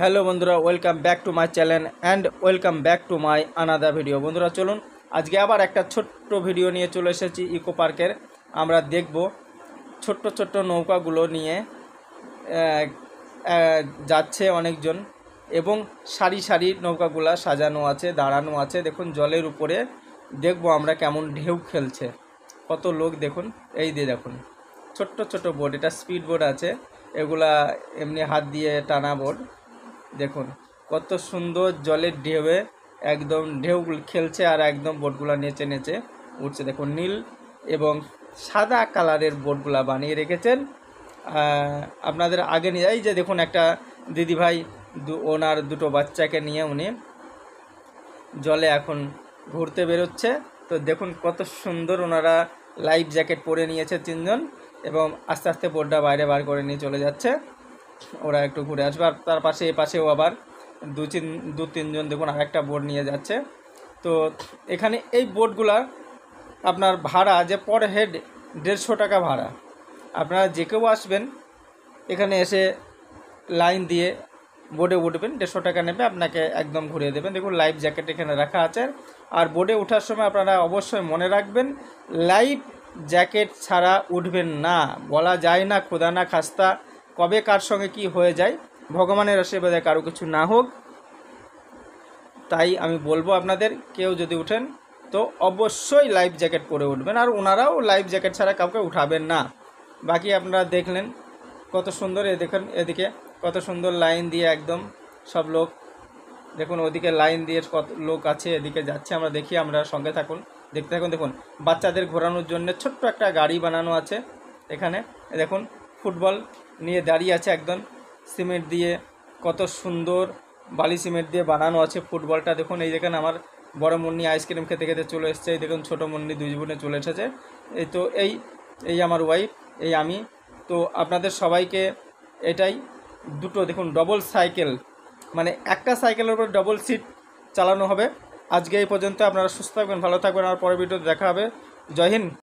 hello বন্ধুরা welcome back to my channel and welcome back to my another video বন্ধুরা চলুন আজকে আবার একটা ছোট্ট ভিডিও নিয়ে চলে এসেছি ইকো পার্কের আমরা দেখব ছোট্ট ছোট্ট নৌকাগুলো নিয়ে যাচ্ছে অনেকজন এবং সারি সারি নৌকাগুলা সাজানো আছে দাঁড়ানো আছে দেখুন জলের উপরে দেখব আমরা কেমন ঢেউ খেলছে কত লোক দেখুন এই দিয়ে দেখুন ছোট্ট ছোট বোর্ড এটা স্পিড বোর্ড আছে এগুলা এমনি হাত দিয়ে টানা বোর্ড দেখুন কত সুন্দর জলের ঢেউয়ে একদম ঢেউগুলো খেলছে আর একদম বোটগুলা নেচে নেচে উঠছে দেখুন নীল এবং সাদা কালারের বোটগুলা বানিয়ে রেখেছেন আপনাদের আগে নিয়ে এই যে দেখুন একটা দিদিভাই ওনার দুটো বাচ্চাকে নিয়ে উনি জলে এখন ঘুরতে বেরোচ্ছে তো দেখুন কত সুন্দর ওনারা লাইফ জ্যাকেট পরে নিয়েছে তিনজন এবং আস্তে আস্তে বোটটা বাইরে বার করে নিয়ে চলে যাচ্ছে ওরা একটু ঘুরে আসবে আর তার পাশে এ পাশেও আবার দু তিন দু তিনজন দেখুন আরেকটা বোট নিয়ে যাচ্ছে তো এখানে এই বোটগুলার আপনার ভাড়া যে পর হেড দেড়শো টাকা ভাড়া আপনারা যে কেউ আসবেন এখানে এসে লাইন দিয়ে বোর্ডে উঠবেন দেড়শো টাকা নেবে আপনাকে একদম ঘুরিয়ে দেবেন দেখুন লাইফ জ্যাকেট এখানে রাখা আছে আর বোর্ডে ওঠার সময় আপনারা অবশ্যই মনে রাখবেন লাইফ জ্যাকেট ছাড়া উঠবেন না বলা যায় না খোদা না খাস্তা কবে কার সঙ্গে কি হয়ে যায় ভগবানের আশীর্বাদে কারো কিছু না হোক তাই আমি বলবো আপনাদের কেউ যদি উঠেন তো অবশ্যই লাইফ জ্যাকেট পরে উঠবেন আর ওনারাও লাইফ জ্যাকেট ছাড়া কাউকে উঠাবেন না বাকি আপনারা দেখলেন কত সুন্দর এ দেখেন এদিকে কত সুন্দর লাইন দিয়ে একদম সব লোক দেখুন ওদিকে লাইন দিয়ে কত লোক আছে এদিকে যাচ্ছে আমরা দেখি আমরা সঙ্গে থাকুন দেখতে থাকুন দেখুন বাচ্চাদের ঘোরানোর জন্য ছোট্ট একটা গাড়ি বানানো আছে এখানে দেখুন ফুটবল নিয়ে দাঁড়িয়ে আছে একদম সিমেন্ট দিয়ে কত সুন্দর বালি সিমেন্ট দিয়ে বানানো আছে ফুটবলটা দেখুন এই দেখেন আমার বড় মুন্নি আইসক্রিম খেতে খেতে চলে এসছে এই দেখুন ছোটো মুন্নি দুই জীবনে চলে এসেছে এই তো এই এই আমার ওয়াইফ এই আমি তো আপনাদের সবাইকে এটাই দুটো দেখুন ডবল সাইকেল মানে একটা সাইকেলের উপর ডবল সিট চালানো হবে আজকে এই পর্যন্ত আপনারা সুস্থ থাকবেন ভালো থাকবেন আর পরের ভিডিওতে দেখা হবে জয় হিন্দ